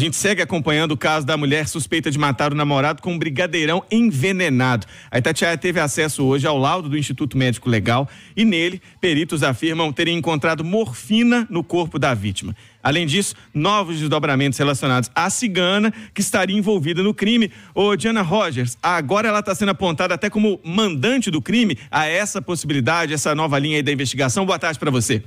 gente segue acompanhando o caso da mulher suspeita de matar o namorado com um brigadeirão envenenado. A Itatiaia teve acesso hoje ao laudo do Instituto Médico Legal e nele, peritos afirmam terem encontrado morfina no corpo da vítima. Além disso, novos desdobramentos relacionados à cigana que estaria envolvida no crime. Ô, Diana Rogers, agora ela está sendo apontada até como mandante do crime a essa possibilidade, essa nova linha da investigação. Boa tarde para você.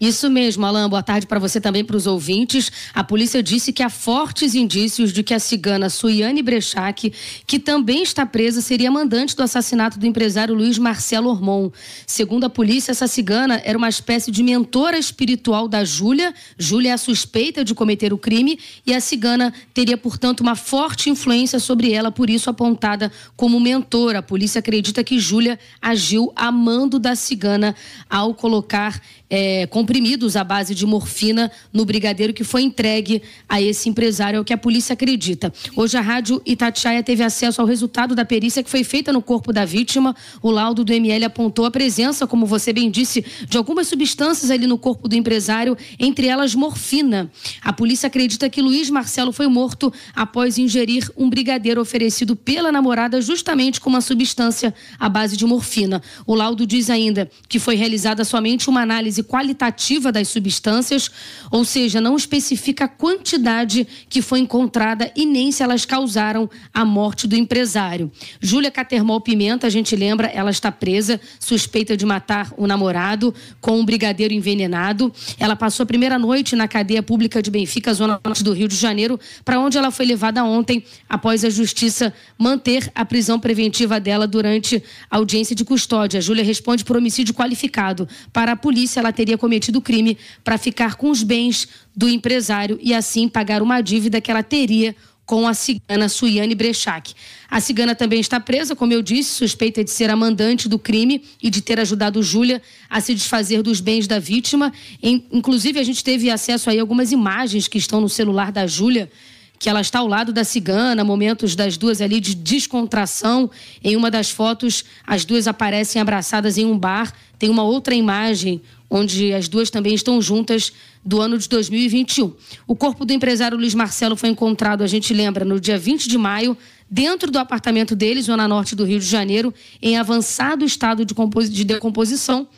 Isso mesmo, Alain. Boa tarde para você também para os ouvintes. A polícia disse que há fortes indícios de que a cigana Suiane Brechac, que também está presa, seria mandante do assassinato do empresário Luiz Marcelo Ormon. Segundo a polícia, essa cigana era uma espécie de mentora espiritual da Júlia. Júlia é suspeita de cometer o crime e a cigana teria, portanto, uma forte influência sobre ela, por isso apontada como mentora. A polícia acredita que Júlia agiu amando da cigana ao colocar é, eh, com comprimidos à base de morfina no brigadeiro que foi entregue a esse empresário, é o que a polícia acredita. Hoje a rádio Itatiaia teve acesso ao resultado da perícia que foi feita no corpo da vítima. O laudo do ML apontou a presença, como você bem disse, de algumas substâncias ali no corpo do empresário, entre elas morfina. A polícia acredita que Luiz Marcelo foi morto após ingerir um brigadeiro oferecido pela namorada justamente com uma substância à base de morfina. O laudo diz ainda que foi realizada somente uma análise qualitativa ativa das substâncias, ou seja, não especifica a quantidade que foi encontrada e nem se elas causaram a morte do empresário. Júlia Catermol Pimenta, a gente lembra, ela está presa, suspeita de matar o namorado com um brigadeiro envenenado. Ela passou a primeira noite na cadeia pública de Benfica, zona norte do Rio de Janeiro, para onde ela foi levada ontem após a justiça manter a prisão preventiva dela durante a audiência de custódia. Júlia responde por homicídio qualificado. Para a polícia, ela teria cometido do crime para ficar com os bens do empresário e assim pagar uma dívida que ela teria com a cigana Suiane Brechak. A cigana também está presa, como eu disse, suspeita de ser a mandante do crime e de ter ajudado Júlia a se desfazer dos bens da vítima. Inclusive, a gente teve acesso aí a algumas imagens que estão no celular da Júlia que ela está ao lado da cigana, momentos das duas ali de descontração. Em uma das fotos, as duas aparecem abraçadas em um bar. Tem uma outra imagem onde as duas também estão juntas do ano de 2021. O corpo do empresário Luiz Marcelo foi encontrado, a gente lembra, no dia 20 de maio, dentro do apartamento dele, zona norte do Rio de Janeiro, em avançado estado de, de decomposição.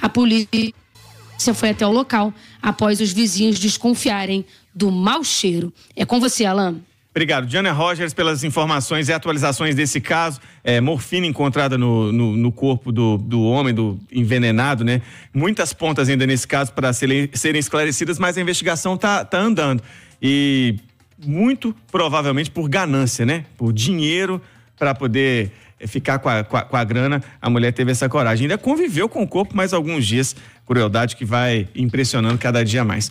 A polícia você foi até o local após os vizinhos desconfiarem do mau cheiro. É com você, Alan. Obrigado, Diana Rogers, pelas informações e atualizações desse caso. É, morfina encontrada no, no, no corpo do, do, homem, do envenenado, né? Muitas pontas ainda nesse caso para serem, serem esclarecidas, mas a investigação está tá andando. E muito provavelmente por ganância, né? Por dinheiro para poder ficar com a, com a, com, a, grana, a mulher teve essa coragem. Ainda conviveu com o corpo mais alguns dias. Crueldade que vai impressionando cada dia mais.